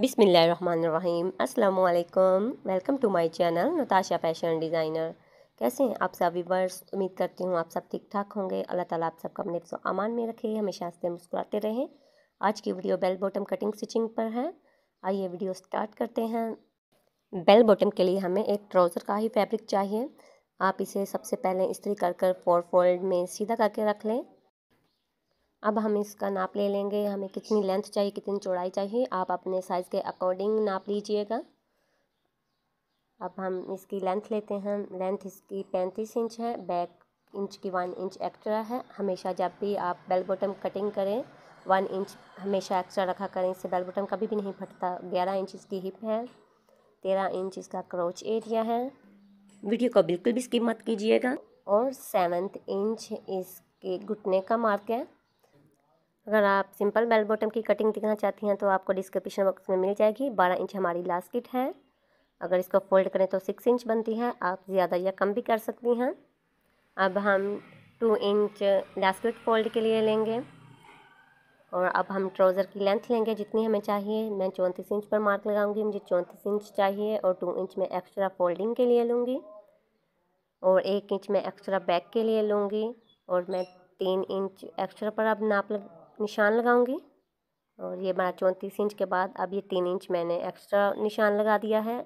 बिसमीम् अल्लाम welcome to my channel Natasha fashion designer कैसे हैं आप सब व्यूवर्स उम्मीद करती हूँ आप सब ठीक ठाक होंगे अल्लाह ताला आप सबका अपने अमान में रखे हमेशा से मुस्कुराते रहें आज की video bell bottom cutting stitching पर है आइए वीडियो स्टार्ट करते हैं बेल बॉटम के लिए हमें एक ट्राउज़र का ही फैब्रिक चाहिए आप इसे सबसे पहले इस्त्री कर कर फोर फोल्ड में सीधा करके रख लें अब हम इसका नाप ले लेंगे हमें कितनी लेंथ चाहिए कितनी चौड़ाई चाहिए आप अपने साइज़ के अकॉर्डिंग नाप लीजिएगा अब हम इसकी लेंथ लेते हैं लेंथ इसकी पैंतीस इंच है बैक इंच की वन इंच एक्स्ट्रा है हमेशा जब भी आप बेल बॉटम कटिंग करें वन इंच हमेशा एक्स्ट्रा रखा करें इससे बेल बॉटम कभी भी नहीं फटता ग्यारह इंच इसकी हिप है तेरह इंच इसका क्रोच एरिया है वीडियो को बिल्कुल भी स्किप मत कीजिएगा और सेवन्थ इंच इसके घुटने का मार्क है अगर आप सिंपल बेल बॉटम की कटिंग दिखना चाहती हैं तो आपको डिस्क्रिप्शन बॉक्स में मिल जाएगी बारह इंच हमारी लास्ट किट है अगर इसको फोल्ड करें तो सिक्स इंच बनती है आप ज़्यादा या कम भी कर सकती हैं अब हम टू इंच लास्किट फोल्ड के लिए लेंगे और अब हम ट्राउज़र की लेंथ लेंगे जितनी हमें चाहिए मैं चौंतीस इंच पर मार्क लगाऊंगी मुझे चौंतीस इंच चाहिए और टू इंच में एक्स्ट्रा फोल्डिंग के लिए लूँगी और एक इंच में एक्स्ट्रा बैक के लिए लूँगी और मैं तीन इंच एक्स्ट्रा पर अब नाप लग निशान लगाऊंगी और ये हमारा चौंतीस इंच के बाद अब ये तीन इंच मैंने एक्स्ट्रा निशान लगा दिया है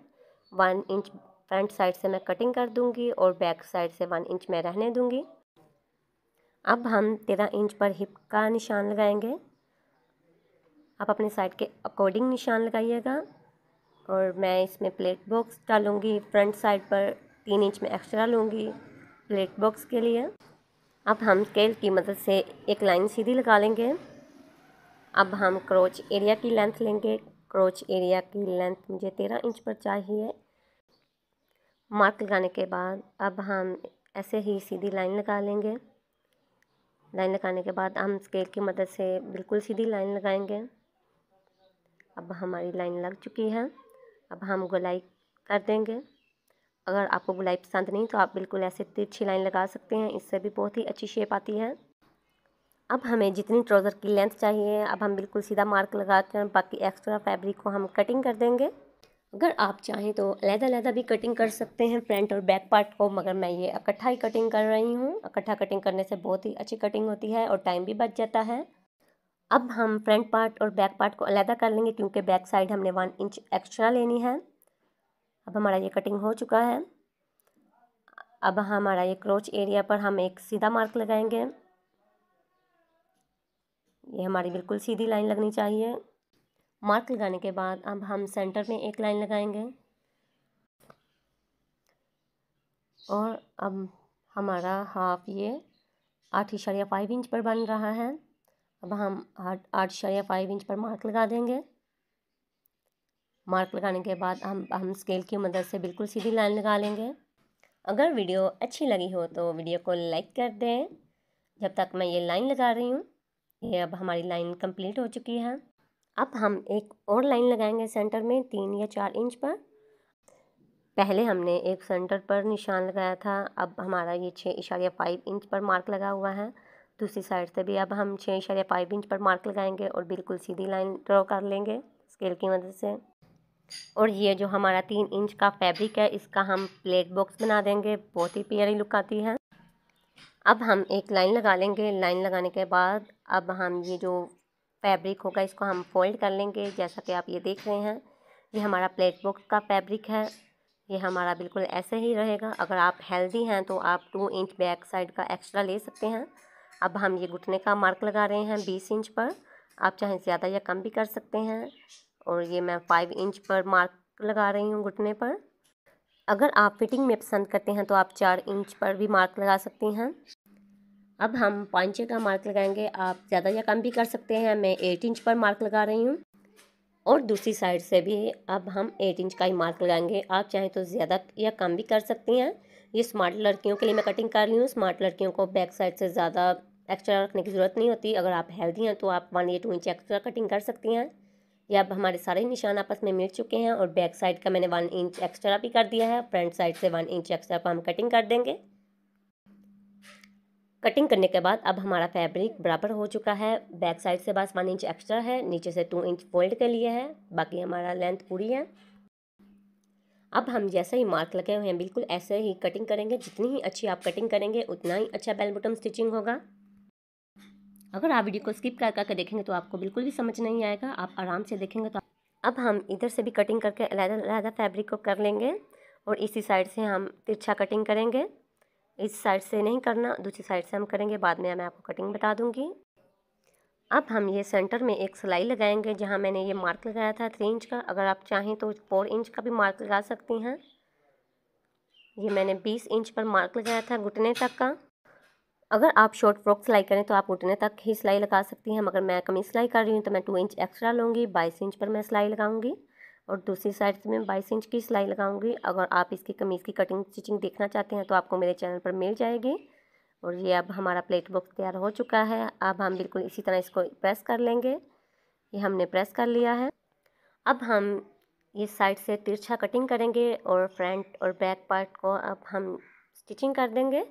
वन इंच फ्रंट साइड से मैं कटिंग कर दूंगी और बैक साइड से वन इंच मैं रहने दूंगी अब हम तेरह इंच पर हिप का निशान लगाएंगे आप अपने साइड के अकॉर्डिंग निशान लगाइएगा और मैं इसमें प्लेट बॉक्स डालूँगी फ्रंट साइड पर तीन इंच में एक्स्ट्रा लूँगी प्लेट बॉक्स के लिए अब हम स्केल की मदद से एक लाइन सीधी लगा लेंगे अब हम क्रोच एरिया की लेंथ लेंगे क्रोच एरिया की लेंथ मुझे तेरह इंच पर चाहिए मार्क लगाने के बाद अब हम ऐसे ही सीधी लाइन लगा लेंगे लाइन लगाने के बाद हम स्केल की मदद से बिल्कुल सीधी लाइन लगाएंगे अब हमारी लाइन लग चुकी है अब हम गोलाई कर देंगे अगर आपको गुलाई पसंद नहीं तो आप बिल्कुल ऐसे तिरछी लाइन लगा सकते हैं इससे भी बहुत ही अच्छी शेप आती है अब हमें जितनी ट्राउज़र की लेंथ चाहिए अब हम बिल्कुल सीधा मार्क कर बाकी एक्स्ट्रा फैब्रिक को हम कटिंग कर देंगे अगर आप चाहें तो अलहदा अलहदा भी कटिंग कर सकते हैं फ्रंट और बैक पार्ट को मगर मैं ये इकट्ठा ही कटिंग कर रही हूँ इकट्ठा कटिंग करने से बहुत ही अच्छी कटिंग होती है और टाइम भी बच जाता है अब हम फ्रंट पार्ट और बैक पार्ट को अलहदा कर लेंगे क्योंकि बैक साइड हमने वन इंच एक्स्ट्रा लेनी है अब हमारा ये कटिंग हो चुका है अब हमारा ये क्रोच एरिया पर हम एक सीधा मार्क लगाएंगे ये हमारी बिल्कुल सीधी लाइन लगनी चाहिए मार्क लगाने के बाद अब हम सेंटर में एक लाइन लगाएंगे और अब हमारा हाफ ये आठ इशारिया फाइव इंच पर बन रहा है अब हम आठ आठ इशारिया फाइव इंच पर मार्क लगा देंगे मार्क लगाने के बाद हम हम स्केल की मदद से बिल्कुल सीधी लाइन लगा लेंगे अगर वीडियो अच्छी लगी हो तो वीडियो को लाइक कर दें जब तक मैं ये लाइन लगा रही हूँ ये अब हमारी लाइन कंप्लीट हो चुकी है अब हम एक और लाइन लगाएंगे सेंटर में तीन या चार इंच पर पहले हमने एक सेंटर पर निशान लगाया था अब हमारा ये छः इशारे फाइव इंच पर मार्क लगा हुआ है दूसरी साइड से भी अब हम छः इशारे फाइव इंच पर मार्क लगाएंगे और बिल्कुल सीधी लाइन ड्रॉ कर लेंगे स्केल की मदद से और ये जो हमारा तीन इंच का फैब्रिक है इसका हम प्लेट बॉक्स बना देंगे बहुत ही प्यारी लुक आती है अब हम एक लाइन लगा लेंगे लाइन लगाने के बाद अब हम ये जो फैब्रिक होगा इसको हम फोल्ड कर लेंगे जैसा कि आप ये देख रहे हैं ये हमारा प्लेट बॉक्स का फैब्रिक है ये हमारा बिल्कुल ऐसे ही रहेगा अगर आप हेल्दी हैं तो आप टू इंच बैक साइड का एक्स्ट्रा ले सकते हैं अब हम ये घुटने का मार्क लगा रहे हैं बीस इंच पर आप चाहे ज़्यादा या कम भी कर सकते हैं और ये मैं फाइव इंच पर मार्क लगा रही हूँ घुटने पर अगर आप फिटिंग में पसंद करते हैं तो आप चार इंच पर भी मार्क लगा सकती हैं अब हम पाँच का मार्क लगाएंगे आप ज़्यादा या कम भी कर सकते हैं मैं एट इंच पर मार्क लगा रही हूँ और दूसरी साइड से भी अब हम एट इंच का ही मार्क लगाएंगे आप चाहें तो ज़्यादा या कम भी कर सकती हैं ये स्मार्ट लड़कियों के लिए मैं कटिंग कर रही हूँ स्मार्ट लड़कियों को बैक साइड से ज़्यादा एक्स्ट्रा रखने की ज़रूरत नहीं होती अगर आप हेल्दी हैं तो आप वन या टू इंच एक्स्ट्रा कटिंग कर सकती हैं ये अब हमारे सारे निशान आपस में मिल चुके हैं और बैक साइड का मैंने वन इंच एक्स्ट्रा भी कर दिया है फ्रंट साइड से वन इंच एक्स्ट्रा को हम कटिंग कर देंगे कटिंग करने के बाद अब हमारा फैब्रिक बराबर हो चुका है बैक साइड से बस वन इंच एक्स्ट्रा है नीचे से टू इंच फोल्ड के लिए है बाकी हमारा लेंथ पूरी है अब हम जैसा ही मार्क लगे हुए हैं बिल्कुल ऐसे ही कटिंग करेंगे जितनी ही अच्छी आप कटिंग करेंगे उतना ही अच्छा बेल बटन स्टिचिंग होगा अगर आप वीडियो को स्किप कर करके देखेंगे तो आपको बिल्कुल भी समझ नहीं आएगा आप आराम से देखेंगे तो अब हम इधर से भी कटिंग करके अलहदा अलहदा फैब्रिक को कर लेंगे और इसी साइड से हम तिरछा कटिंग करेंगे इस साइड से नहीं करना दूसरी साइड से हम करेंगे बाद में मैं आपको कटिंग बता दूंगी अब हम ये सेंटर में एक सिलाई लगाएंगे जहाँ मैंने ये मार्क लगाया था थ्री इंच का अगर आप चाहें तो फोर इंच का भी मार्क लगा सकती हैं ये मैंने बीस इंच पर मार्क लगाया था घुटने तक का अगर आप शॉर्ट फ्रॉक सिलाई करें तो आप उठने तक ही सिलाई लगा सकती हैं मगर मैं कमी सिलाई कर रही हूँ तो मैं टू इंच एक्स्ट्रा लूँगी बाईस इंच पर मैं सिलाई लगाऊंगी और दूसरी साइड से मैं बाईस इंच की सिलाई लगाऊंगी अगर आप इसकी कमीज़ की कटिंग स्टिचिंग देखना चाहते हैं तो आपको मेरे चैनल पर मिल जाएगी और ये अब हमारा प्लेट बॉक्स तैयार हो चुका है अब हम बिल्कुल इसी तरह इसको प्रेस कर लेंगे ये हमने प्रेस कर लिया है अब हम ये साइड से तिरछा कटिंग करेंगे और फ्रंट और बैक पार्ट को अब हम स्टिचिंग कर देंगे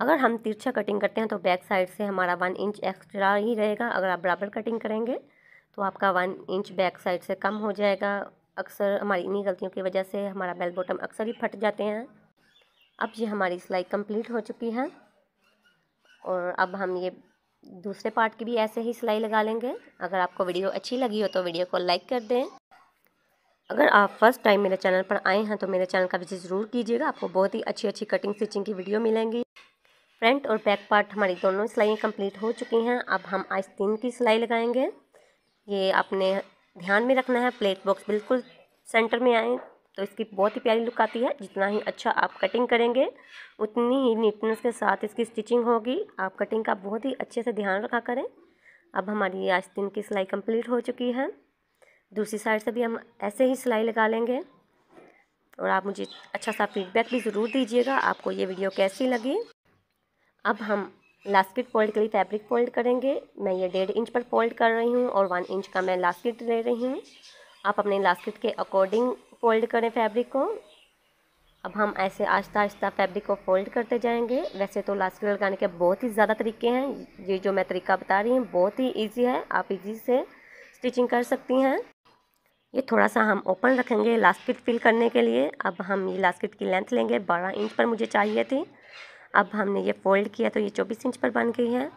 अगर हम तिरछा कटिंग करते हैं तो बैक साइड से हमारा वन इंच एक्स्ट्रा ही रहेगा अगर आप बराबर कटिंग करेंगे तो आपका वन इंच बैक साइड से कम हो जाएगा अक्सर हमारी इन्हीं गलतियों की वजह से हमारा बेल बॉटम अक्सर ही फट जाते हैं अब ये हमारी सिलाई कंप्लीट हो चुकी है और अब हम ये दूसरे पार्ट की भी ऐसे ही सिलाई लगा लेंगे अगर आपको वीडियो अच्छी लगी हो तो वीडियो को लाइक कर दें अगर आप फर्स्ट टाइम मेरे चैनल पर आए हैं तो मेरे चैनल का विजिट ज़रूर कीजिएगा आपको बहुत ही अच्छी अच्छी कटिंग स्टिचिंग की वीडियो मिलेंगी फ्रंट और बैक पार्ट हमारी दोनों सिलाइयाँ कंप्लीट हो चुकी हैं अब हम आस्तीन की सिलाई लगाएंगे ये आपने ध्यान में रखना है प्लेट बॉक्स बिल्कुल सेंटर में आए तो इसकी बहुत ही प्यारी लुक आती है जितना ही अच्छा आप कटिंग करेंगे उतनी ही नीटनेस के साथ इसकी स्टिचिंग होगी आप कटिंग का बहुत ही अच्छे से ध्यान रखा करें अब हमारी ये आस्तीन की सिलाई कंप्लीट हो चुकी है दूसरी साइड से भी हम ऐसे ही सिलाई लगा लेंगे और आप मुझे अच्छा सा फीडबैक भी ज़रूर दीजिएगा आपको ये वीडियो कैसी लगी अब हम लास्किट फोल्ड के लिए फैब्रिक फोल्ड करेंगे मैं ये डेढ़ इंच पर फोल्ड कर रही हूँ और वन इंच का मैं लास्किट ले रही हूँ आप अपने लास्किट के अकॉर्डिंग फोल्ड करें फैब्रिक को अब हम ऐसे आस्ता आस्ता फैब्रिक को फोल्ड करते जाएंगे वैसे तो लास्किट लगाने के बहुत ही ज़्यादा तरीके हैं ये जो मैं तरीका बता रही हूँ बहुत ही ईजी है आप इजी से स्टिचिंग कर सकती हैं ये थोड़ा सा हम ओपन रखेंगे लास्किट फिल करने के लिए अब हम ये लास्किट की लेंथ लेंगे बारह इंच पर मुझे चाहिए थी अब हमने ये फोल्ड किया तो ये चौबीस इंच पर बन गई है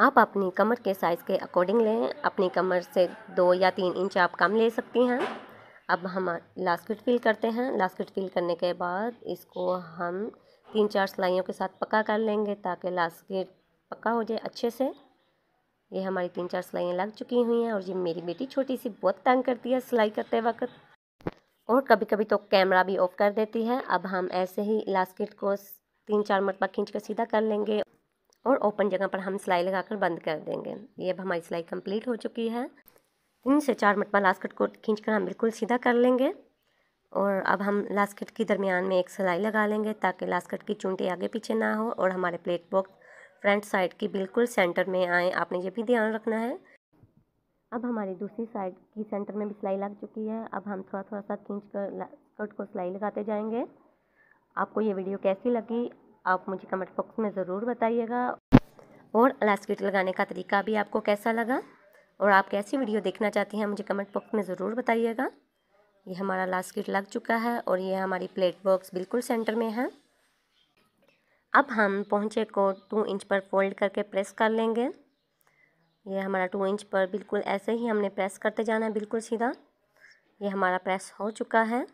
आप अपनी कमर के साइज़ के अकॉर्डिंग लें अपनी कमर से दो या तीन इंच आप कम ले सकती हैं अब हम लास्किट फिल करते हैं लास्कट फिल करने के बाद इसको हम तीन चार सिलाइयों के साथ पक्का कर लेंगे ताकि लास्किट पक्का हो जाए अच्छे से ये हमारी तीन चार सिलाइयाँ लग चुकी हुई हैं और ये मेरी बेटी छोटी सी बहुत तंग करती है सिलाई करते वक्त और कभी कभी तो कैमरा भी ऑफ कर देती है अब हम ऐसे ही लास्किट को तीन चार मरतबा खींच कर सीधा कर लेंगे और ओपन जगह पर हम सिलाई लगाकर बंद कर देंगे ये अब हमारी सिलाई कंप्लीट हो चुकी है तीन से चार मरतबा लास्ट कट को खींच कर हम बिल्कुल सीधा कर लेंगे और अब हम लास्ट कट के दरमियान में एक सिलाई लगा लेंगे ताकि लास्ट कट की चूंटी आगे पीछे ना हो और हमारे प्लेट बॉक्स फ्रंट साइड की बिल्कुल सेंटर में आए आपने ये भी ध्यान रखना है अब हमारी दूसरी साइड की सेंटर में भी सिलाई लग चुकी है अब हम थोड़ा थोड़ा सा खींच कर लास्कट को सिलाई लगाते जाएंगे आपको ये वीडियो कैसी लगी आप मुझे कमेंट बॉक्स में ज़रूर बताइएगा और अलास्किट लगाने का तरीका भी आपको कैसा लगा और आप कैसी वीडियो देखना चाहती हैं मुझे कमेंट बॉक्स में ज़रूर बताइएगा ये हमारा लास्किट लग चुका है और ये हमारी प्लेट बॉक्स बिल्कुल सेंटर में है अब हम पहुँचे को टू इंच पर फोल्ड करके प्रेस कर लेंगे ये हमारा टू इंच पर बिल्कुल ऐसे ही हमने प्रेस करते जाना है बिल्कुल सीधा ये हमारा प्रेस हो चुका है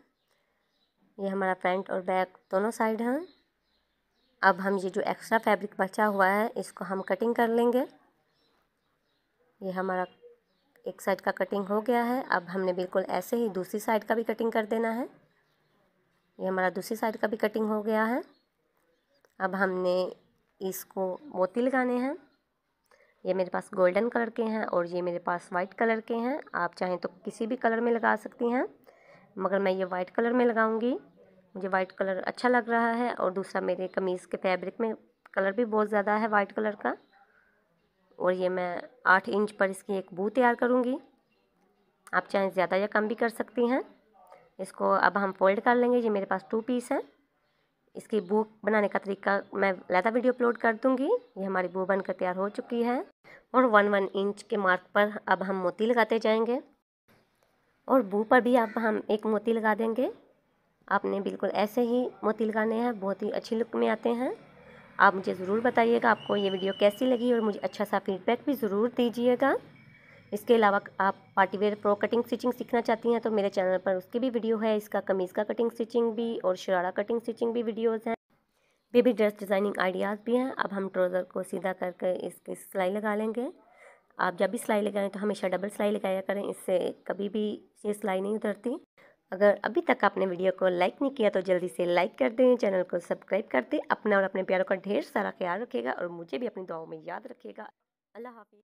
ये हमारा फ्रंट और बैक दोनों साइड हैं अब हम ये जो एक्स्ट्रा फैब्रिक बचा हुआ है इसको हम कटिंग कर लेंगे ये हमारा एक साइड का कटिंग हो गया है अब हमने बिल्कुल ऐसे ही दूसरी साइड का भी कटिंग कर देना है ये हमारा दूसरी साइड का भी कटिंग हो गया है अब हमने इसको मोती लगाने हैं ये मेरे पास गोल्डन कलर के हैं और ये मेरे पास वाइट कलर के हैं आप चाहें तो किसी भी कलर में लगा सकती हैं मगर मैं ये वाइट कलर में लगाऊंगी मुझे वाइट कलर अच्छा लग रहा है और दूसरा मेरे कमीज़ के फैब्रिक में कलर भी बहुत ज़्यादा है वाइट कलर का और ये मैं आठ इंच पर इसकी एक बू तैयार करूँगी आप चाहें ज़्यादा या कम भी कर सकती हैं इसको अब हम फोल्ड कर लेंगे ये मेरे पास टू पीस है इसकी बू बनाने का तरीका मैं लहदा वीडियो अपलोड कर दूंगी ये हमारी बू बनकर तैयार हो चुकी है और वन वन इंच के मार्क पर अब हम मोती लगाते जाएंगे और भू पर भी आप हम एक मोती लगा देंगे आपने बिल्कुल ऐसे ही मोती लगाने हैं बहुत ही अच्छी लुक में आते हैं आप मुझे ज़रूर बताइएगा आपको ये वीडियो कैसी लगी और मुझे अच्छा सा फीडबैक भी ज़रूर दीजिएगा इसके अलावा आप पार्टीवेयर प्रो कटिंग स्टिचिंग सीखना चाहती हैं तो मेरे चैनल पर उसकी भी वीडियो है इसका कमीज़ का कटिंग स्टिचिंग भी और शरारा कटिंग स्टिचिंग भी वीडियोज़ हैं बेबी ड्रेस डिज़ाइनिंग आइडियाज़ भी हैं अब हम ट्रोज़र को सीधा करके इसकी सिलाई लगा लेंगे आप जब भी सिलाई लगाएं तो हमेशा डबल सिलाई लगाया करें इससे कभी भी ये सिलाई नहीं उतरती अगर अभी तक आपने वीडियो को लाइक नहीं किया तो जल्दी से लाइक कर दें चैनल को सब्सक्राइब कर दें अपना और अपने प्यारों का ढेर सारा ख्याल रखिएगा और मुझे भी अपनी दुआओं में याद रखिएगा अल्लाह हाफिज़